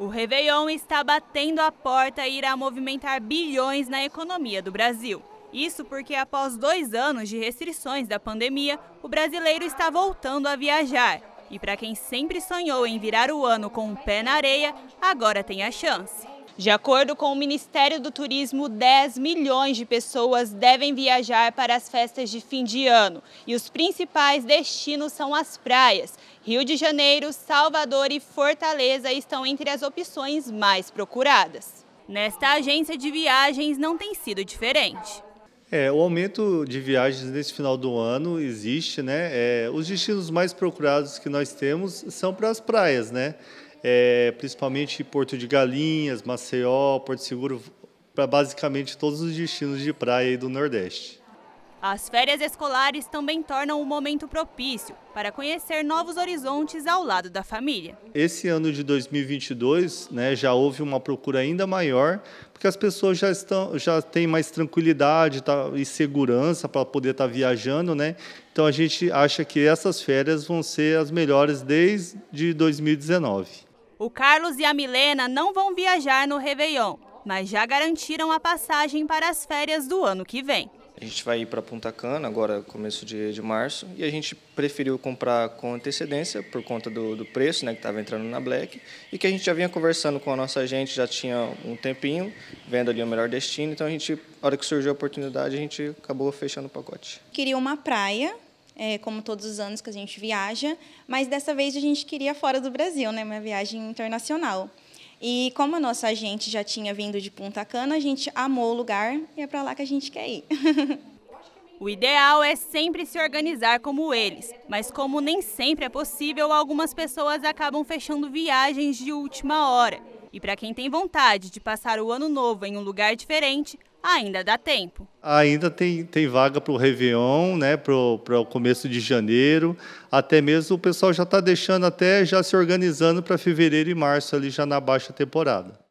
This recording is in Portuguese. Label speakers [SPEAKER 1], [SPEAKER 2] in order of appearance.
[SPEAKER 1] O Réveillon está batendo a porta e irá movimentar bilhões na economia do Brasil. Isso porque, após dois anos de restrições da pandemia, o brasileiro está voltando a viajar. E para quem sempre sonhou em virar o ano com o um pé na areia, agora tem a chance. De acordo com o Ministério do Turismo, 10 milhões de pessoas devem viajar para as festas de fim de ano. E os principais destinos são as praias. Rio de Janeiro, Salvador e Fortaleza estão entre as opções mais procuradas. Nesta agência de viagens não tem sido diferente.
[SPEAKER 2] É, o aumento de viagens nesse final do ano existe, né? É, os destinos mais procurados que nós temos são para as praias, né? é, principalmente Porto de Galinhas, Maceió, Porto Seguro, para basicamente todos os destinos de praia do Nordeste.
[SPEAKER 1] As férias escolares também tornam um momento propício para conhecer novos horizontes ao lado da família.
[SPEAKER 2] Esse ano de 2022 né, já houve uma procura ainda maior, porque as pessoas já, estão, já têm mais tranquilidade tá, e segurança para poder estar tá viajando. Né? Então a gente acha que essas férias vão ser as melhores desde 2019.
[SPEAKER 1] O Carlos e a Milena não vão viajar no Réveillon, mas já garantiram a passagem para as férias do ano que vem.
[SPEAKER 3] A gente vai ir para Punta Cana agora, começo de, de março, e a gente preferiu comprar com antecedência por conta do, do preço né, que estava entrando na Black e que a gente já vinha conversando com a nossa gente, já tinha um tempinho, vendo ali o melhor destino, então a gente, na hora que surgiu a oportunidade, a gente acabou fechando o pacote.
[SPEAKER 1] Queria uma praia é, como todos os anos que a gente viaja, mas dessa vez a gente queria fora do Brasil, né, uma viagem internacional. E como a nossa agente já tinha vindo de Punta Cana, a gente amou o lugar e é para lá que a gente quer ir. O ideal é sempre se organizar como eles, mas como nem sempre é possível, algumas pessoas acabam fechando viagens de última hora. E para quem tem vontade de passar o ano novo em um lugar diferente, Ainda dá tempo.
[SPEAKER 2] Ainda tem, tem vaga para o Réveillon, né, para o começo de janeiro. Até mesmo o pessoal já está deixando até, já se organizando para fevereiro e março ali já na baixa temporada.